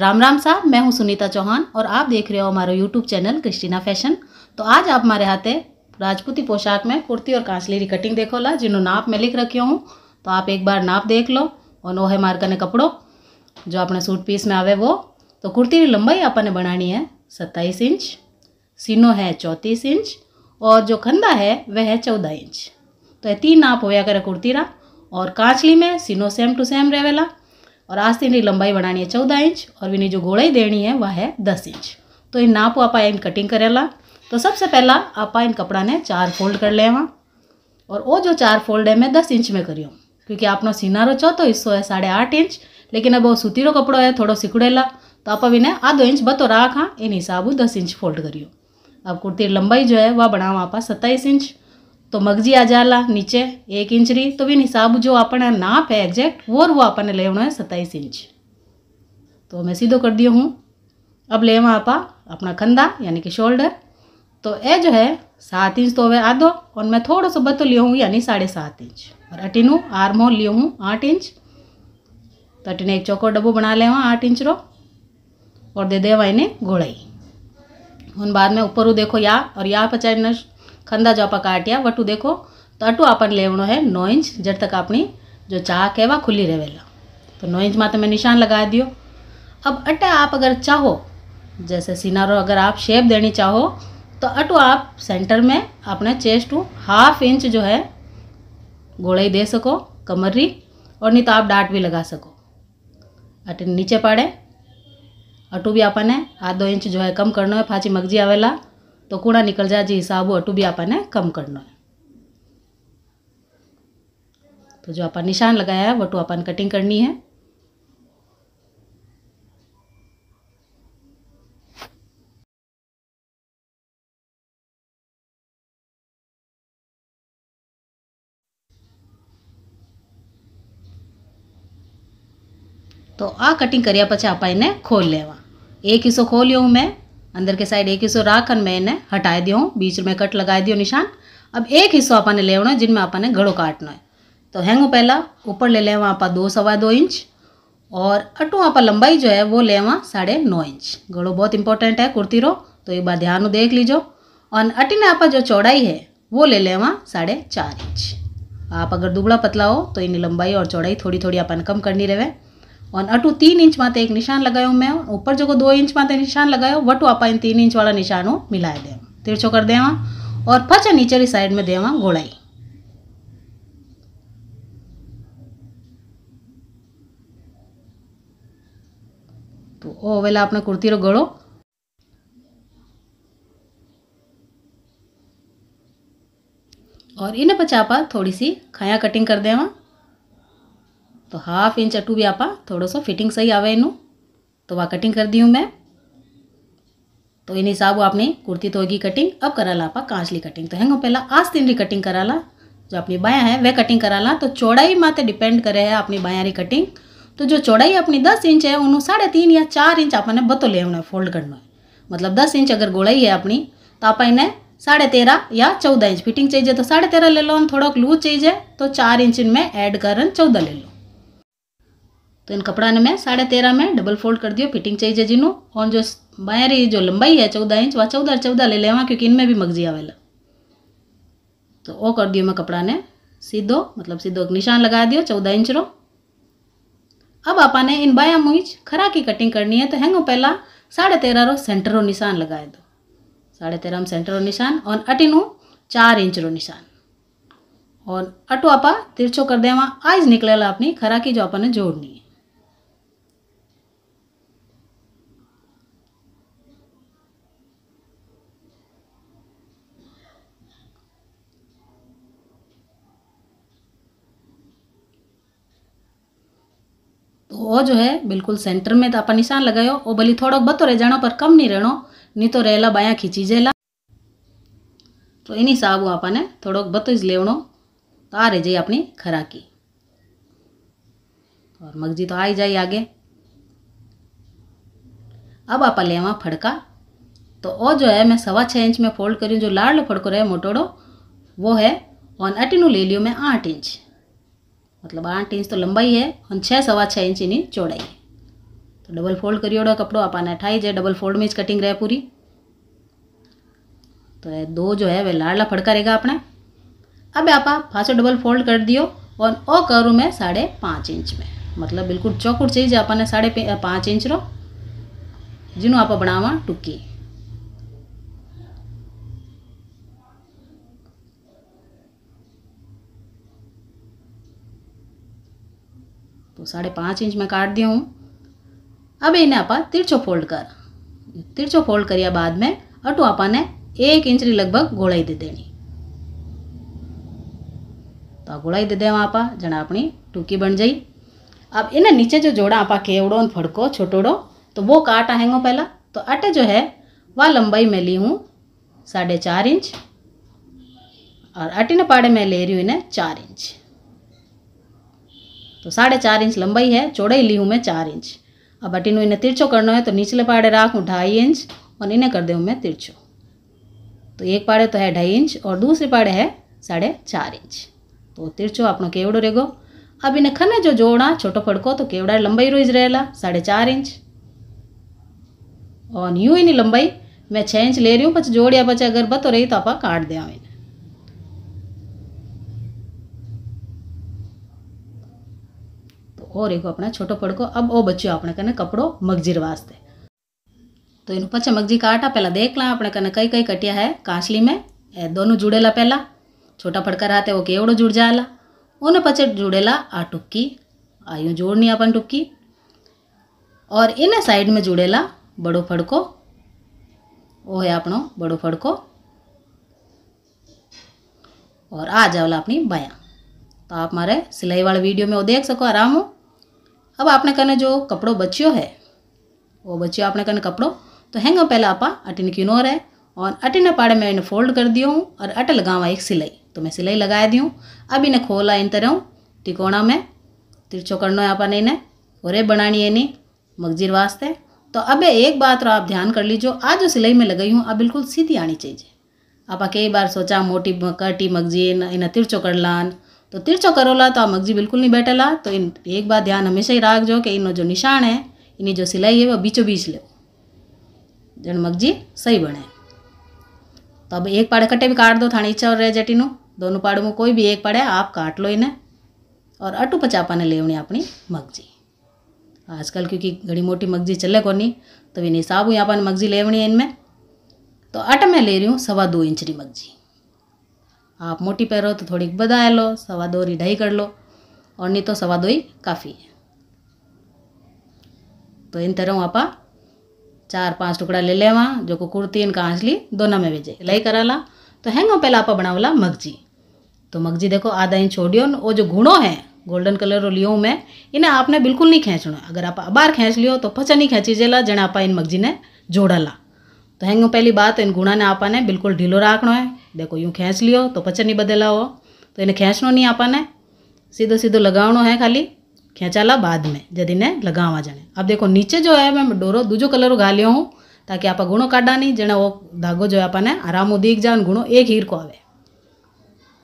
राम राम साहब मैं हूं सुनीता चौहान और आप देख रहे हो हमारा यूट्यूब चैनल क्रिस्टीना फैशन तो आज आप हमारे हाथ है राजपूती पोशाक में कुर्ती और कांसली की कटिंग देखो ला जिन्हों नाप मैं लिख रखी हूँ तो आप एक बार नाप देख लो और नो है मार्का ने कपड़ों जो अपने सूट पीस में आवे वो तो कुर्ती की लंबाई अपन ने बनानी है सत्ताईस इंच सीनो है चौंतीस इंच और जो खंदा है वह है चौदह इंच तो ये तीन नाप होया करे कुर्ती रहा और कांचली में सीनो सेम टू सेम रहेला और आस्तीन की लंबाई बनानी है चौदह इंच और विनी जो गोलाई देनी है वह है दस इंच तो इन नाप आप इन कटिंग करेला तो सबसे पहला आप इन कपड़ा ने चार फोल्ड कर लेवा और वो जो चार फोल्ड है मैं दस इंच में हूँ क्योंकि आपनो सीनारो चौथो हिस्सो तो है साढ़े आठ इंच लेकिन अब वो सूतीरो कपड़ो है थोड़ा सिकुड़ेला तो आप अभी ने आधो इंच बतो राखा हाँ, इन हिसाब दस इंच फोल्ड करियो अब कुर्ती लंबाई जो है वह बनावा आप सत्ताईस इंच તો મગજી આ જાલા નીચે એક ઇંચની તો એની હિસાબ જો जो નાપ नाप है और वो आपने લેવાનો है सत्ताईस इंच तो मैं सीधो कर दिया हूँ अब ले वहाँ आपा अपना खंदा यानी कि शोल्डर तो ए जो है सात इंच तो वह आधो और मैं थोड़ा सा बतो लियो हूँ यानी साढ़े सात इंच और अटीनू आर्म होल लियो हूँ आठ इंच तो अटीने एक चौको डब्बो बना ले वहाँ आठ इंच रो और दे दे वहाँ इन्हें घोड़ाई उन बाद में ऊपर देखो या और या पचास ખંદા જો આપણે देखो तो अटू તો ले है नौ इंच जब तक अपनी जो આપણી જો वह खुली ખુલ્લી वेला तो नौ इंच माते में निशान लगा दियो अब अटा आप अगर चाहो जैसे सिनारो अगर आप शेप देनी चाहो तो अटू आप सेंटर में अपने चेस्ट टू हाफ इंच जो है गोड़ाई दे सको कमर्री और नहीं तो आप डाट भी लगा सको अटे नीचे पाड़े अटू भी आपने आधो इंच जो है कम करना है फाची मगजी आवेला तो कूड़ा निकल जाए जी हिसाब हो तो भी आपने कम करना है तो जो अपन निशान लगाया है वो तो अपन कटिंग करनी है तो आ कटिंग કર્યા પછી આપણે એને ખોલી લેવા એક હિસ્સો ખોલ્યો હું મેં अंदर के साइड एक हिस्सो राखन मैं इन्हें हटाए दियो बीच में कट लगा दियो निशान अब एक हिस्सो अपन ने लेना है जिनमें अपन ने घड़ो काटना है तो हैंगो पहला ऊपर ले लेवा आप दो सवा दो इंच और अटू आप लंबाई जो है वो लेवा साढ़े नौ इंच घड़ो बहुत इंपॉर्टेंट है कुर्ती रो तो एक बार ध्यान देख लीजो और अटी ने आप जो चौड़ाई है वो ले लेवा साढ़े चार इंच आप अगर दुबड़ा पतला हो तो इन लंबाई और चौड़ाई थोड़ी थोड़ी अपन कम करनी रहें और अटू तीन इंच माते एक निशान लगायो मैं ऊपर जो दो इंच माते निशान लगायो वटू आप इन तीन इंच वाला निशान मिलाए देव तिरछो कर देवा और फच नीचे की साइड में देवा गोलाई तो ओ वेला अपने कुर्ती रो गड़ो और इन पचापा थोड़ी सी खाया कटिंग कर देवा हाफ इंच अटू भी આપા थोड़ा सा फिटिंग सही आवे इन तो वह कटिंग कर दी हूँ मैं तो इन हिसाब आपने कुर्ती तो होगी कटिंग अब करा कटिंग आपा કાંચલી तो पहला आज तीन री कटिंग करा ला जो अपनी बाया है वह कटिंग करा ला तो चौड़ाई माते डिपेंड करे है अपनी बाया री कटिंग तो जो चौड़ाई अपनी दस इंच है उन्होंने साढ़े तीन या चार इंच आपने बतो ले उन्हें फोल्ड करना है मतलब दस इंच अगर गोलाई है अपनी तो आप इन्हें साढ़े तेरह या चौदह इंच फिटिंग चाहिए तो साढ़े तेरह ले लो थोड़ा लूज चाहिए तो चार इंच इनमें ऐड कर चौदह ले लो तो इन कपड़ा ने मैं साढ़े तेरह में डबल फोल्ड कर दियो फिटिंग चाहिए जिनो और जो बायरी जो लंबाई है चौदह इंच वह चौदह चौदह ले लेवा क्योंकि इनमें भी मगजी आवेला तो वो कर दियो मैं कपड़ा ने सीधो मतलब सीधो निशान लगा दियो चौदह इंच रो अब आपा ने इन बाया मुइज खरा की कटिंग करनी है तो हैंगो पहला साढ़े तेरह रो सेंटर रो निशान लगाए दो साढ़े तेरह में सेंटर रो निशान और अटिनू चार इंच रो निशान और अटो आपा तिरछो कर देवा आइज निकले अपनी खरा की जो आपने जोड़नी है तो वो जो है बिल्कुल सेंटर में तो आप निशान लगायो और भले थोड़ा बतो रह जाना पर कम नहीं रहो नहीं तो ला बाया खींची जेला तो इन हिसाब आपने थोड़ो बतो इस लेवनो तो आ रह जाए अपनी खराकी और मगजी तो आ ही जाए आगे अब आप ले फड़का तो वो जो है मैं सवा छः इंच में फोल्ड करी जो लाल फड़को रहे मोटोड़ो वो है और अटिनू ले लियो मैं आठ इंच मतलब इंच तो लंबाई है લંબાઈ छः सवा छः इंच इन चौड़ाई है तो डबल फोल्ड ફોલ્ડ करिएगा कपड़ों आपने अठाई जाए डबल फोल्ड में इस कटिंग रहे पूरी तो ये दो जो है वह लाड़ला फड़का रहेगा अपने अब आप फाँसो डबल फोल्ड कर दियो और ओ करूँ मैं साढ़े पाँच इंच में मतलब बिल्कुल चौकुट चाहिए आपने साढ़े पाँच इंच रो जिन्हों आप बनावा टूकी तो साढ़े पाँच इंच में काट दिया हूँ अब इन्हें आप तिरछो फोल्ड कर तिरछो फोल्ड करिया बाद में अटू ने एक इंच री लगभग गोलाई दे देनी तो गोलाई दे देवा आपा जना अपनी टूकी बन जाई अब इन्हें नीचे जो जोड़ा आपा केवड़ो फड़को छोटोड़ो तो वो काट आएंगो पहला तो अटे जो है वह लंबाई में ली हूँ साढ़े चार इंच और अटी ने पाड़े में ले रही हूँ इन्हें चार इंच तो साढ़े चार इंच लंबाई है चौड़ाई ली हूँ मैं चार इंच अब बटिन इन्हें तिरछो करना है तो निचले पाड़े राख हूँ ढाई इंच और इन्हें कर दे मैं तिरछो तो एक पाड़े तो है ढाई इंच और दूसरे पाड़े है साढ़े चार इंच तो तिरछो अपना केवड़ो रेगो अब इन्हें खन जो जोड़ा छोटो फड़को तो केवड़ा लंबाई रोज रहेला साढ़े चार इंच और यूँ इन्हें लंबाई मैं छः इंच ले रही हूँ पच जोड़िया पच अगर बतो रही तो आप काट दें तो वो रेखो अपना छोटो पड़को अब वो बचो अपने कने कपड़ो मगजीर वास्ते तो इन पचे मगजी का पहला देख ला अपने कने कई कई कटिया है कांचली में ए दोनों जुड़ेला पहला छोटा फटका रहा वो केवड़ो जुड़ जाला उन्हें पचे जुड़ेला आ टुक्की आयू जोड़नी अपन टुक्की और इन साइड में जुड़ेला बड़ो फड़को वो है अपनो बड़ो फड़को और आ जाओला अपनी बाया तो आप मारे सिलाई वाले वीडियो में वो देख सको आराम हो अब आपने કને जो कपड़ो बचियो है वो बचियो आपने करना कपड़ों तो हैंगा पहला आपा अटिन किनोर है और अटिन पाड़े में इन्हें फोल्ड कर दिया हूँ और अट लगावा एक सिलाई तो मैं सिलाई लगा दी हूँ अब इन्हें खोला इन तरह तिकोणा में तिरछो करना है आपने इन्हें और बनानी है इन्हें मगजीर वास्ते तो अब एक बात आप ध्यान कर लीजिए आज जो सिलाई में लगाई हूँ आप बिल्कुल सीधी आनी चाहिए आप कई बार सोचा मोटी कटी मगजीर इन्हें तिरछो कर लान तो તો તીર્ચો કરોલા તો આ મગજી तो इन एक તો ध्यान हमेशा ही હંમેશા कि इन जो निशान है इनकी जो सिलाई है वो बीचों बीच लो जन मगजी सही बने तो अब एक पाड़े कट्टे भी काट दो थानी इच्छा और रह जटीनू दोनों पाड़ों में कोई भी एक पाड़े आप काट लो इन्हें और अटू पचापा ने लेवनी अपनी मगजी आजकल क्योंकि घड़ी मोटी मगजी चले को नहीं तो इन्हें हिसाब हुई पर मगजी लेवनी है इनमें तो अट मैं ले रही हूँ सवा दो इंच की मगजी आप मोटी પહેરો તો થોડીક लो લો સવા દોરી ઢાઈ कर लो और नहीं तो सवा दो ही काफ़ी है तो इन तरह आपा चार पांच टुकड़ा ले लेवा जो को कुर्ती इनका आँचली दोनों में भेजे करा कराला तो हैंगो पहला आपा बनावला मगजी तो मगजी देखो आधा इंच छोड़ियो वो जो घुणो है गोल्डन कलर लियो मैं इन्हें आपने बिल्कुल नहीं खींचना अगर आप अबार खींच लियो तो फचा नहीं खींची जेला जने आपा इन मगजी ने ला तो हैंगो पहली बात इन गुणा ने आपा ने बिल्कुल ढीलो रखना है देखो यूँ खेच लियो तो पचन नहीं बदला हो तो इन्हें खेचनो नहीं आपने सीधो सीधो लगावनो है खाली खेचाला बाद में जदि ने लगावा जाने अब देखो नीचे जो है मैं डोरो दूजो कलर उगा लियो हूँ ताकि आप गुणों काढ़ा नहीं जने वो धागो जो है आपने आराम दीख जाए गुणों एक हीर को आवे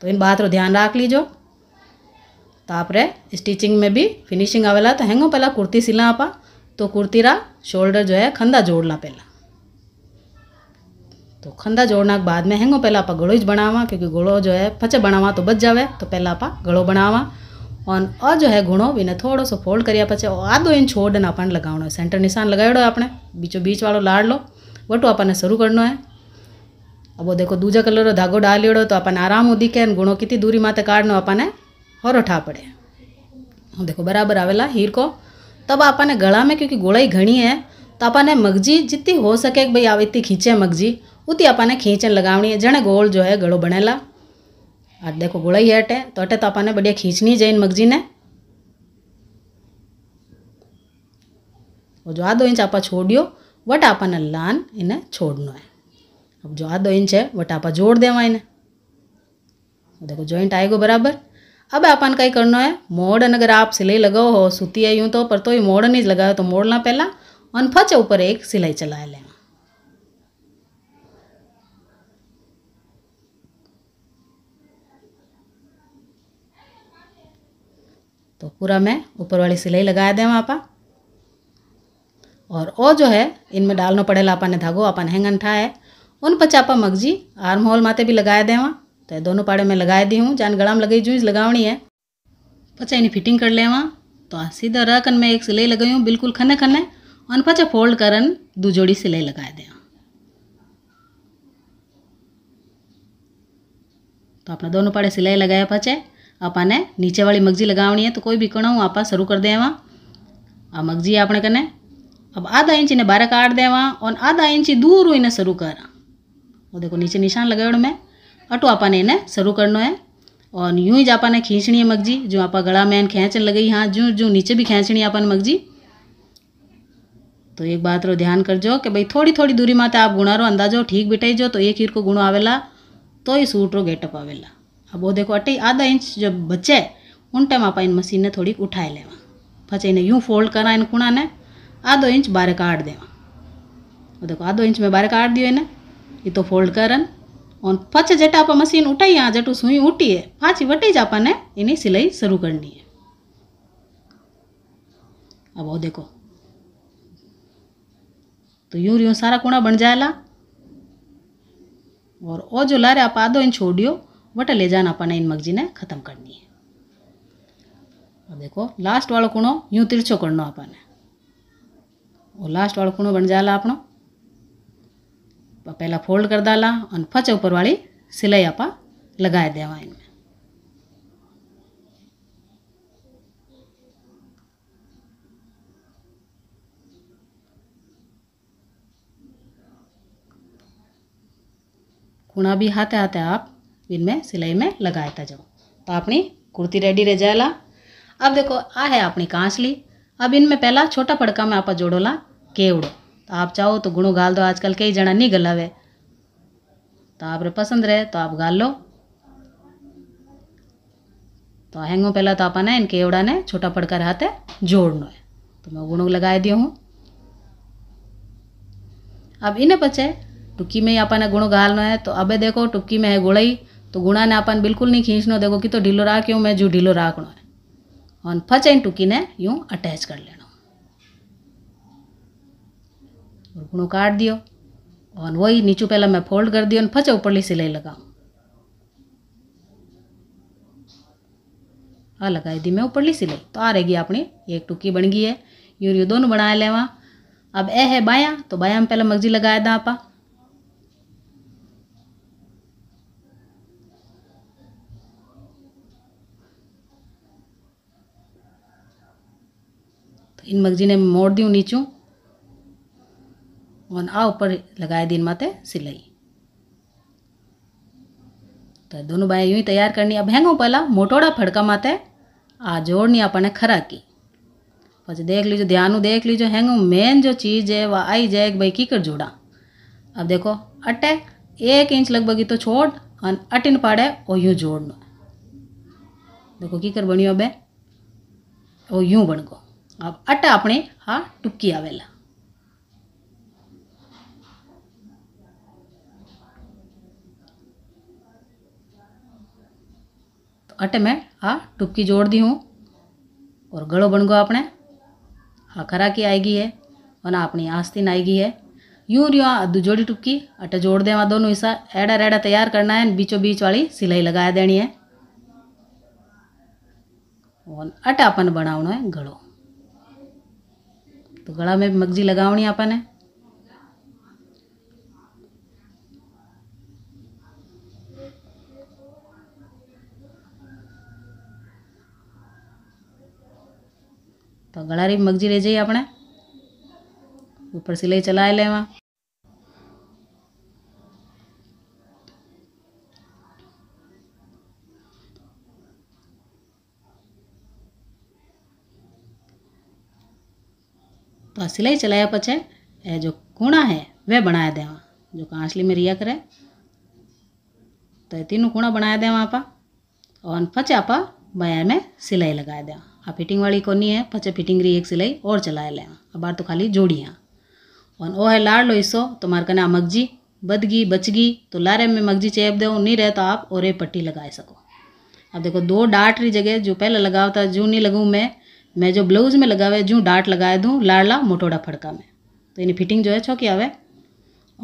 तो इन बात रो ध्यान राख लीजो तो आप रे स्टिचिंग में भी फिनिशिंग आवेला तो हेंगो पहला कुर्ती सिला आपा तो कुर्ती रा शोल्डर जो है खंदा जोड़ला पहला तो खंदा जोड़ना के बाद में हैंगो पहला आप गड़ो ही बनावा क्योंकि गुड़ो जो है फचे बनावा तो बच जावे तो पहला आप गड़ो बनावा और अ जो है भी ने थोड़ो सो फोल्ड कर पचे और आधो इंच छोड़ अपन लगावनो है सेंटर निशान लगाड़ो है आपने बीचों बीच वालों लाड़ लो वटो अपन शुरू करना है अब वो देखो दूजा कलर रो धागो डालियोड़ो तो अपन आराम दिखे गुणों कितनी दूरी माते काटनो अपने होरो ठा पड़े देखो बराबर आवेला हीर को तब आपने गला में क्योंकि गोलाई घनी है तो आपने मगजी जितनी हो सके भाई आवे इतनी खींचे मगजी उती आपने खींचन लगावनी है जने गोल जो है गड़ो बनेला आज देखो गोला ही हटे तो हटे तो आपने बढ़िया खींचनी जाए जैन मगजी ने और जो दो इंच आप छोड़ियो वट आपने लान इन्हें छोड़ना है अब जो दो इंच है वट आप जोड़ देवा इन्हें देखो जॉइंट आएगो बराबर अब आपने कहीं करना है मोड़ अगर आप सिलाई लगाओ हो सूती है यूं तो पर तो ये मोड़ नहीं लगाओ तो मोड़ना पहला और फच ऊपर एक सिलाई चला लें पूरा मैं ऊपर वाली सिलाई लगा दें वहाँ पर और ओ जो है इनमें डालना पड़े लापा ने धागो अपन हैंगन ठा है उन पर चापा मगजी आर्म होल माते भी लगाए दें वहाँ तो दोनों पाड़े में लगाए दी हूँ जान गड़ा में लगाई जूँ लगावनी है पचा इन फिटिंग कर ले वहाँ तो सीधा रह कर मैं एक सिलाई लगाई हूँ बिल्कुल खने खने और पचा फोल्ड करन दो जोड़ी सिलाई लगाए दें तो अपना दोनों पाड़े सिलाई लगाया पचे આપાને નીચેવાળી मगजी લગાવણી तो कोई भी कण हूँ आपा शुरू कर देवा आ मगजी अपने कने अब आधा इंच ने बारह काट देवा और आधा इंच दूर इन्हें शुरू कर वो देखो नीचे निशान लगाओ मैं अटो आपा ने इन्हें शुरू करना है और यूं ही आपा ने खींचनी है मगजी जो आपा गला में खेचन लगी हाँ जो जो नीचे भी खेचनी है अपन मगजी तो एक बात रो ध्यान कर जो कि भाई थोड़ी थोड़ी दूरी में आप गुणा रो अंदाजो ठीक बिटाई जो तो एक हीर को गुणो आवेला तो ही सूट रो गेटअप आवेला अब वो देखो अटे आधा इंच जब बचे उन टाइम आप इन मशीन ने थोड़ी उठाई लेवा पचे इन्हें यूँ फोल्ड करा इन खूणा ने आधा इंच बारह काट देवा वो देखो आधो इंच में बारे काट दियो इन्हें ये तो फोल्ड करन और पचे जट आप मशीन उठाई आ जटू सुई उठी है पाची वटी जा आपने इन्हें सिलाई शुरू करनी है अब वो देखो तो यू यूँ सारा कूड़ा बन जाएगा और वो जो लारे आप आधो इंच छोड़ियो वटा ले जाना अपन इन मगजी ने ख़त्म करनी है अब देखो लास्ट वाला कूणो यूँ तिरछो करनो अपन वो लास्ट वाला कूणो बन जाला अपनों पहला फोल्ड कर डाला और फच ऊपर वाली सिलाई आप लगाए देवा इनमें कुणा भी हाथे हाथे आप सिलाई में लगाता जाओ तो अपनी कुर्ती रेडी रह जाएला अब देखो आ है अपनी कांसली अब इनमें पहला छोटा पड़का में आप जोड़ोला केवड़ो तो आप चाहो तो गुणो गाल दो आजकल कई जना नहीं गलावे तो आप पसंद रहे तो आप गाल लो तो हैंगो पहला तो आपने इन केवड़ा ने छोटा पड़का रहते जोड़ना है तो मैं गुणो लगाए दियो हूँ अब इन्हें पचे टुक्की में ही अपन गुणो गालना है तो अब देखो टुक्की में है गुड़ाई तो गुणा તો ગુણાને આપણને બિલકુલ નહીં ખીંચનો દેવો કીધો ઢીલો રાખ્યો મેં જો ઢીલો રાખણો અને ફચાઈને ટૂંકીને યું टुकी ने લેણો अटैच तो कर लेना और वही नीचे पहला मैं फोल्ड कर दियो और फचे ऊपरली सिलाई लगाऊँ आ लगाई दी मैं ऊपरली सिलाई तो आ रहेगी अपनी एक टुकी बन गई है यूर यू दोनों बना लेवा अब ए है बाया तो बाया में पहले मगजी लगाया था आपा इन मगजी ने मोड़ दी नीचू और आ ऊपर लगाए दी इन माते सिलाई तो दोनों बाएँ यूं ही तैयार करनी अब हैंगो पहला मोटोड़ा फड़का माते आ जोड़नी अपने खरा की पे देख लीजिए ध्यान देख लीजिए हेंगू मेन जो चीज़ है वह आई जाए भाई की कर जोड़ा अब देखो अटे एक इंच लगभग तो छोड़ और अटिन पाड़े और यूँ जोड़ना देखो की कर बनियो अब ओ बन गो આટા अपने હા ટૂંકી આવેલા अट में हा टुपकी तो जोड़ दी हूँ और गड़ो बन गो आपने हाँ खरा की आएगी है और ना अपनी आस्तीन आएगी है यूं रियो जोड़ी टुपकी अट जोड़ दे दोनों हिस्सा एड़ा रेड़ा तैयार करना है बीचों बीच वाली सिलाई लगा देनी है और अट अपन बनावना है गड़ो तो गला में मगजी लगावनी अपन है तो गला री मगजी ले जाइए अपने ऊपर सिलाई चला ले तो सिलाई चलाया पचे ए जो कूणा है वह बनाया देवा जो कांसली में रिया करे तो तीनों कूणा बनाया देवा आप और पचे आपा बयान में सिलाई लगाया देवा आप फिटिंग वाली कोनी है पचे फिटिंग रही एक सिलाई और चलाया लेवा अब बार तो खाली जोड़ियाँ और ओ है लाड़ लो हिस्सो तो मार कने मगजी बदगी बचगी तो लारे में मगजी चेप दो नहीं रहे तो आप और पट्टी लगा सको अब देखो दो डाट रही जगह जो पहले लगाओ था जो नहीं लगूँ मैं मैं जो ब्लाउज़ में लगा हुआ जूँ डाट लगा दूँ लाड़ला मोटोड़ा फड़का में तो इन फिटिंग जो है छोकी आवे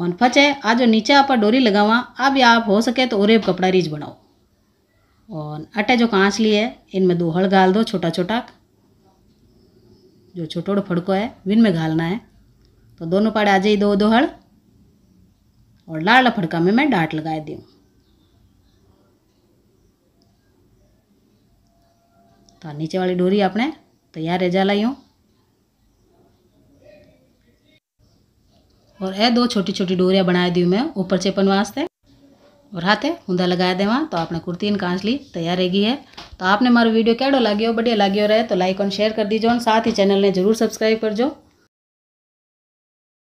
और फचे है जो नीचे आप डोरी लगावा अब आप हो सके तो ओरेब कपड़ा रीज बनाओ और अटे जो कांच ली है इनमें दो हड़ गाल दो छोटा छोटा जो छोटोड़ो फड़को है विन में घालना है तो दोनों पाड़े आ जाइए दो दो हड़ और लाड़ला फड़का में मैं डाट लगा दी तो नीचे वाली डोरी आपने जा રેજાલાઈઓ और ए दो छोटी छोटी डोरिया बना दी मैं ऊपर चेपन वास्ते और हाथे हुंदा लगा दे वहाँ तो आपने कुर्ती इन कांचली तैयार रहेगी है तो आपने मारो वीडियो कैडो लगे हो बढ़िया लगे हो रहे तो लाइक और शेयर कर दीजिए और साथ ही चैनल ने जरूर सब्सक्राइब कर जो